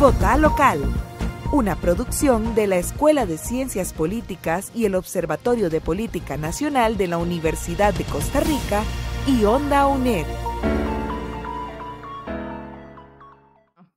Vota Local, una producción de la Escuela de Ciencias Políticas y el Observatorio de Política Nacional de la Universidad de Costa Rica y Onda UNED.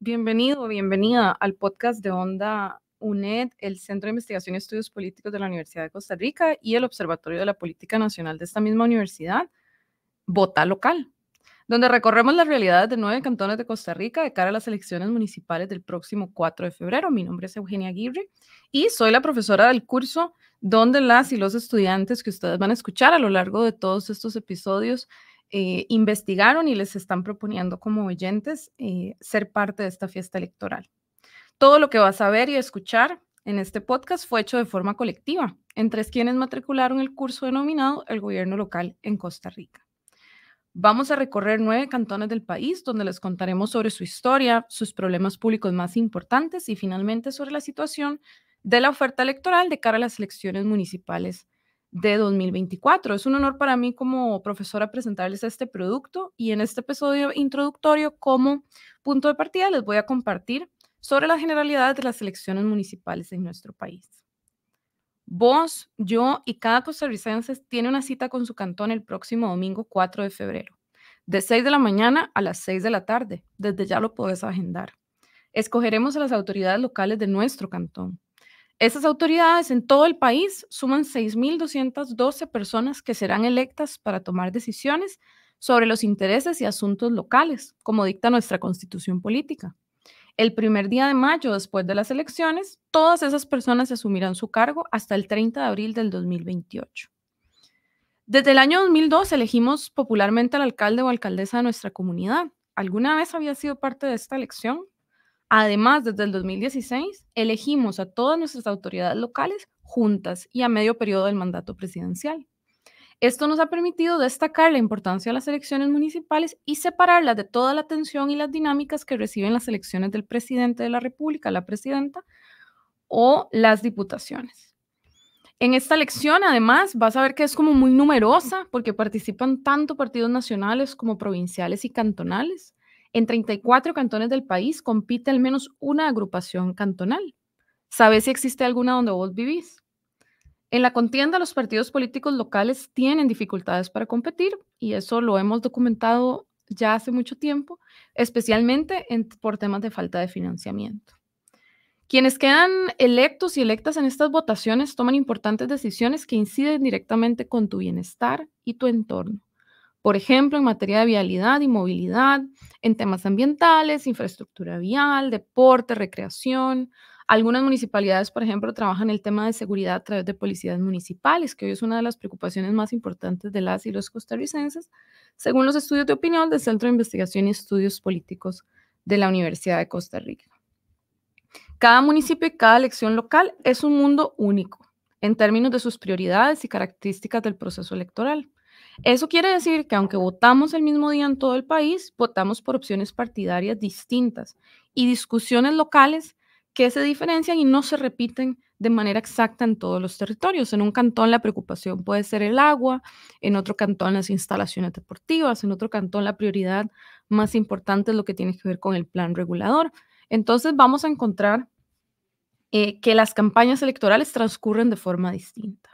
Bienvenido, bienvenida al podcast de Onda UNED, el Centro de Investigación y Estudios Políticos de la Universidad de Costa Rica y el Observatorio de la Política Nacional de esta misma universidad. Vota Local, donde recorremos las realidades de nueve cantones de Costa Rica de cara a las elecciones municipales del próximo 4 de febrero. Mi nombre es Eugenia Aguirre y soy la profesora del curso donde las y los estudiantes que ustedes van a escuchar a lo largo de todos estos episodios eh, investigaron y les están proponiendo como oyentes eh, ser parte de esta fiesta electoral. Todo lo que vas a ver y escuchar en este podcast fue hecho de forma colectiva entre quienes matricularon el curso denominado El Gobierno Local en Costa Rica. Vamos a recorrer nueve cantones del país donde les contaremos sobre su historia, sus problemas públicos más importantes y finalmente sobre la situación de la oferta electoral de cara a las elecciones municipales de 2024. Es un honor para mí como profesora presentarles este producto y en este episodio introductorio como punto de partida les voy a compartir sobre la generalidad de las elecciones municipales en nuestro país. Vos, yo y cada costarricense tiene una cita con su cantón el próximo domingo 4 de febrero, de 6 de la mañana a las 6 de la tarde. Desde ya lo podés agendar. Escogeremos a las autoridades locales de nuestro cantón. Esas autoridades en todo el país suman 6.212 personas que serán electas para tomar decisiones sobre los intereses y asuntos locales, como dicta nuestra constitución política. El primer día de mayo, después de las elecciones, todas esas personas asumirán su cargo hasta el 30 de abril del 2028. Desde el año 2002 elegimos popularmente al alcalde o alcaldesa de nuestra comunidad. ¿Alguna vez había sido parte de esta elección? Además, desde el 2016 elegimos a todas nuestras autoridades locales juntas y a medio periodo del mandato presidencial. Esto nos ha permitido destacar la importancia de las elecciones municipales y separarlas de toda la atención y las dinámicas que reciben las elecciones del presidente de la República, la presidenta o las diputaciones. En esta elección, además, vas a ver que es como muy numerosa porque participan tanto partidos nacionales como provinciales y cantonales. En 34 cantones del país compite al menos una agrupación cantonal. ¿Sabes si existe alguna donde vos vivís? En la contienda, los partidos políticos locales tienen dificultades para competir y eso lo hemos documentado ya hace mucho tiempo, especialmente por temas de falta de financiamiento. Quienes quedan electos y electas en estas votaciones toman importantes decisiones que inciden directamente con tu bienestar y tu entorno. Por ejemplo, en materia de vialidad y movilidad, en temas ambientales, infraestructura vial, deporte, recreación, algunas municipalidades, por ejemplo, trabajan el tema de seguridad a través de policías municipales, que hoy es una de las preocupaciones más importantes de las y los costarricenses, según los estudios de opinión del Centro de Investigación y Estudios Políticos de la Universidad de Costa Rica. Cada municipio y cada elección local es un mundo único en términos de sus prioridades y características del proceso electoral. Eso quiere decir que aunque votamos el mismo día en todo el país, votamos por opciones partidarias distintas y discusiones locales que se diferencian y no se repiten de manera exacta en todos los territorios. En un cantón la preocupación puede ser el agua, en otro cantón las instalaciones deportivas, en otro cantón la prioridad más importante es lo que tiene que ver con el plan regulador. Entonces vamos a encontrar eh, que las campañas electorales transcurren de forma distinta.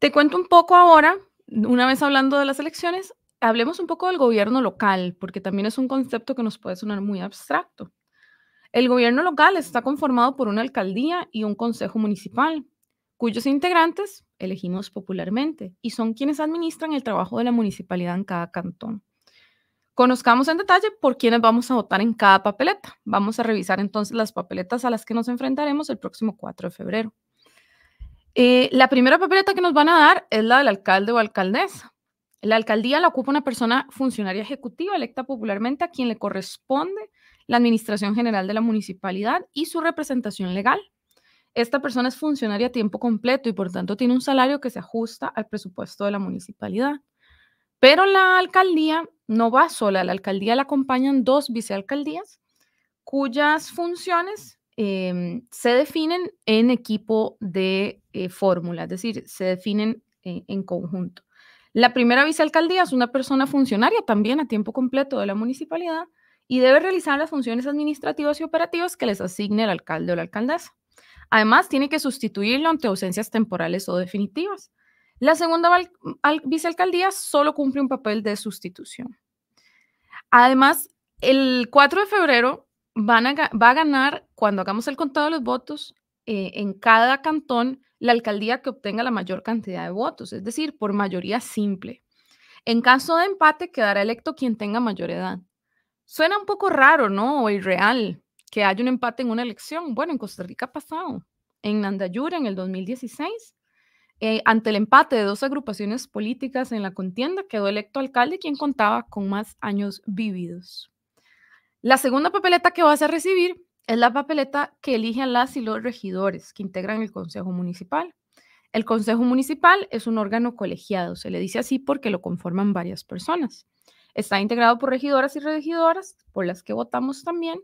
Te cuento un poco ahora, una vez hablando de las elecciones, hablemos un poco del gobierno local, porque también es un concepto que nos puede sonar muy abstracto. El gobierno local está conformado por una alcaldía y un consejo municipal, cuyos integrantes elegimos popularmente y son quienes administran el trabajo de la municipalidad en cada cantón. Conozcamos en detalle por quiénes vamos a votar en cada papeleta. Vamos a revisar entonces las papeletas a las que nos enfrentaremos el próximo 4 de febrero. Eh, la primera papeleta que nos van a dar es la del alcalde o alcaldesa. La alcaldía la ocupa una persona funcionaria ejecutiva electa popularmente a quien le corresponde la Administración General de la Municipalidad y su representación legal. Esta persona es funcionaria a tiempo completo y por tanto tiene un salario que se ajusta al presupuesto de la municipalidad. Pero la alcaldía no va sola, la alcaldía la acompañan dos vicealcaldías cuyas funciones em, se definen en equipo de eh, fórmula, es decir, se definen eh, en conjunto. La primera vicealcaldía es una persona funcionaria también a tiempo completo de la municipalidad y debe realizar las funciones administrativas y operativas que les asigne el alcalde o la alcaldesa. Además, tiene que sustituirlo ante ausencias temporales o definitivas. La segunda vicealcaldía solo cumple un papel de sustitución. Además, el 4 de febrero van va a ganar, cuando hagamos el contado de los votos, eh, en cada cantón la alcaldía que obtenga la mayor cantidad de votos, es decir, por mayoría simple. En caso de empate, quedará electo quien tenga mayor edad. Suena un poco raro, ¿no? O irreal que haya un empate en una elección. Bueno, en Costa Rica ha pasado. En Nandayura, en el 2016, eh, ante el empate de dos agrupaciones políticas en la contienda, quedó electo alcalde quien contaba con más años vividos. La segunda papeleta que vas a recibir es la papeleta que eligen las y los regidores que integran el Consejo Municipal. El Consejo Municipal es un órgano colegiado, se le dice así porque lo conforman varias personas está integrado por regidoras y regidoras, por las que votamos también,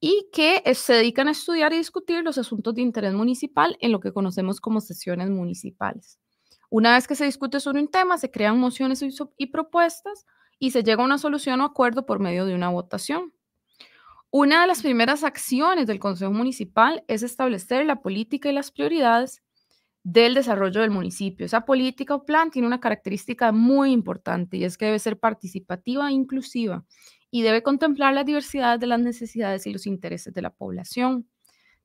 y que eh, se dedican a estudiar y discutir los asuntos de interés municipal en lo que conocemos como sesiones municipales. Una vez que se discute sobre un tema, se crean mociones y, y propuestas y se llega a una solución o acuerdo por medio de una votación. Una de las primeras acciones del Consejo Municipal es establecer la política y las prioridades del desarrollo del municipio. Esa política o plan tiene una característica muy importante y es que debe ser participativa e inclusiva y debe contemplar la diversidad de las necesidades y los intereses de la población.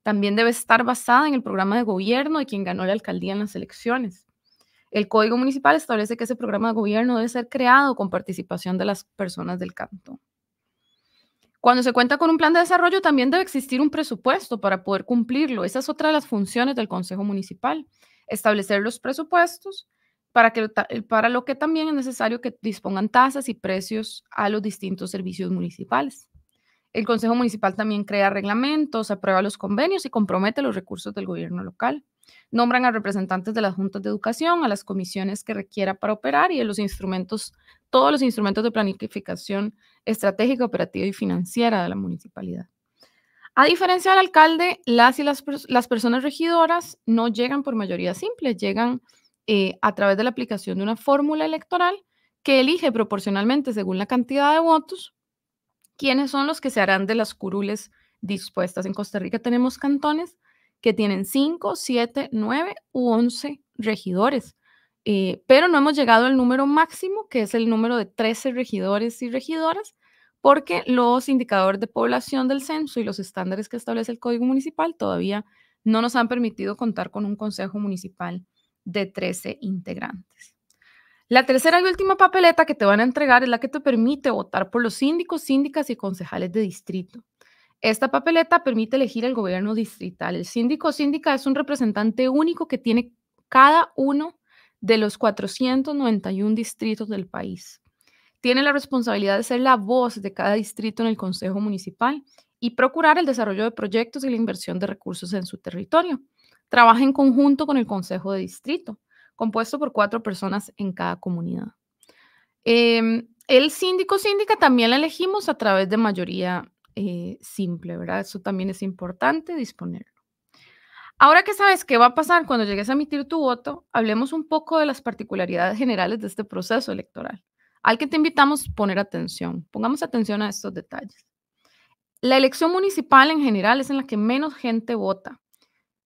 También debe estar basada en el programa de gobierno de quien ganó la alcaldía en las elecciones. El Código Municipal establece que ese programa de gobierno debe ser creado con participación de las personas del cantón. Cuando se cuenta con un plan de desarrollo, también debe existir un presupuesto para poder cumplirlo. Esa es otra de las funciones del Consejo Municipal establecer los presupuestos, para, que, eh, para lo que también es necesario que dispongan tasas y precios a los distintos servicios municipales. El Consejo Municipal también crea reglamentos, aprueba los convenios y compromete los recursos del gobierno local. Nombran a representantes de las juntas de educación, a las comisiones que requiera para operar y a los instrumentos, todos los instrumentos de planificación estratégica, operativa y financiera de la municipalidad. A diferencia del alcalde, las y las, personas regidoras no llegan por mayoría simple, llegan eh, a través de la aplicación de una fórmula electoral que elige proporcionalmente según la cantidad de votos quiénes son los que se harán de las curules dispuestas. En Costa Rica tenemos cantones que tienen 5, 7, 9 u 11 regidores, eh, pero no hemos llegado al número máximo, que es el número de 13 regidores y regidoras, porque los indicadores de población del censo y los estándares que establece el Código Municipal todavía no nos han permitido contar con un Consejo Municipal de 13 integrantes. La tercera y última papeleta que te van a entregar es la que te permite votar por los síndicos, síndicas y concejales de distrito. Esta papeleta permite elegir el gobierno distrital. El síndico o síndica es un representante único que tiene cada uno de los 491 distritos del país tiene la responsabilidad de ser la voz de cada distrito en el Consejo Municipal y procurar el desarrollo de proyectos y la inversión de recursos en su territorio. Trabaja en conjunto con el Consejo de Distrito, compuesto por cuatro personas en cada comunidad. Em, el síndico síndica también la elegimos a través de mayoría eh, simple, ¿verdad? Eso también es importante disponerlo. Ahora que sabes qué va a pasar cuando llegues a emitir tu voto, hablemos un poco de las particularidades generales de este proceso electoral al que te invitamos a poner atención. Pongamos atención a estos detalles. La elección municipal en general es en la que menos gente vota.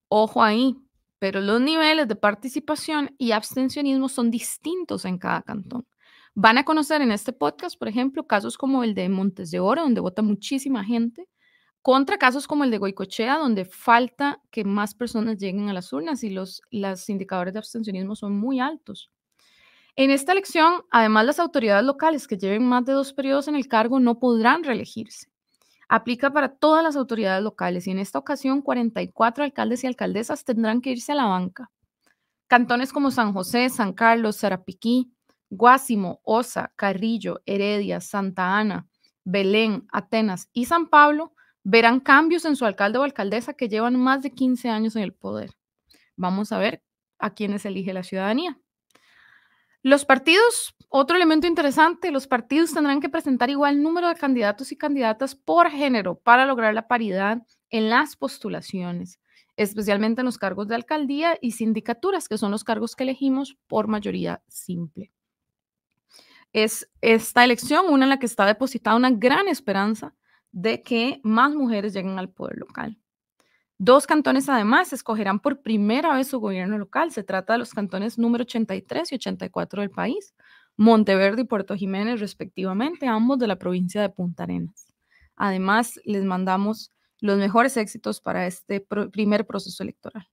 Ojo ahí, pero los niveles de participación y abstencionismo son distintos en cada cantón. Van a conocer en este podcast, por ejemplo, casos como el de Montes de Oro, donde vota muchísima gente, contra casos como el de Goicochea, donde falta que más personas lleguen a las urnas y los, los indicadores de abstencionismo son muy altos. En esta elección, además, las autoridades locales que lleven más de dos periodos en el cargo no podrán reelegirse. Aplica para todas las autoridades locales y en esta ocasión 44 alcaldes y alcaldesas tendrán que irse a la banca. Cantones como San José, San Carlos, Sarapiquí, Guásimo, Osa, Carrillo, Heredia, Santa Ana, Belén, Atenas y San Pablo verán cambios en su alcalde o alcaldesa que llevan más de 15 años en el poder. Vamos a ver a quiénes elige la ciudadanía. Los partidos, otro elemento interesante, los partidos tendrán que presentar igual número de candidatos y candidatas por género para lograr la paridad en las postulaciones, especialmente en los cargos de alcaldía y sindicaturas, que son los cargos que elegimos por mayoría simple. Es esta elección una en la que está depositada una gran esperanza de que más mujeres lleguen al poder local. Dos cantones además escogerán por primera vez su gobierno local. Se trata de los cantones número 83 y 84 del país, Monteverde y Puerto Jiménez respectivamente, ambos de la provincia de Punta Arenas. Además, les mandamos los mejores éxitos para este primer proceso electoral.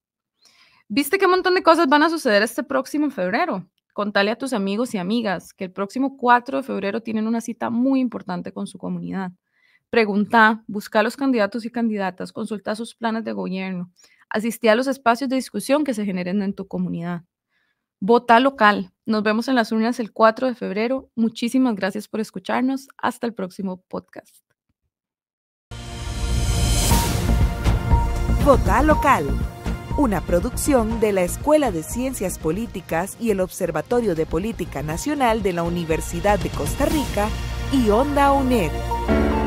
¿Viste qué montón de cosas van a suceder este próximo febrero? Contale a tus amigos y amigas que el próximo 4 de febrero tienen una cita muy importante con su comunidad. Pregunta, busca a los candidatos y candidatas, consulta sus planes de gobierno, asistí a los espacios de discusión que se generen en tu comunidad. Vota local. Nos vemos en las urnas el 4 de febrero. Muchísimas gracias por escucharnos. Hasta el próximo podcast. Vota local. Una producción de la Escuela de Ciencias Políticas y el Observatorio de Política Nacional de la Universidad de Costa Rica y Onda UNED.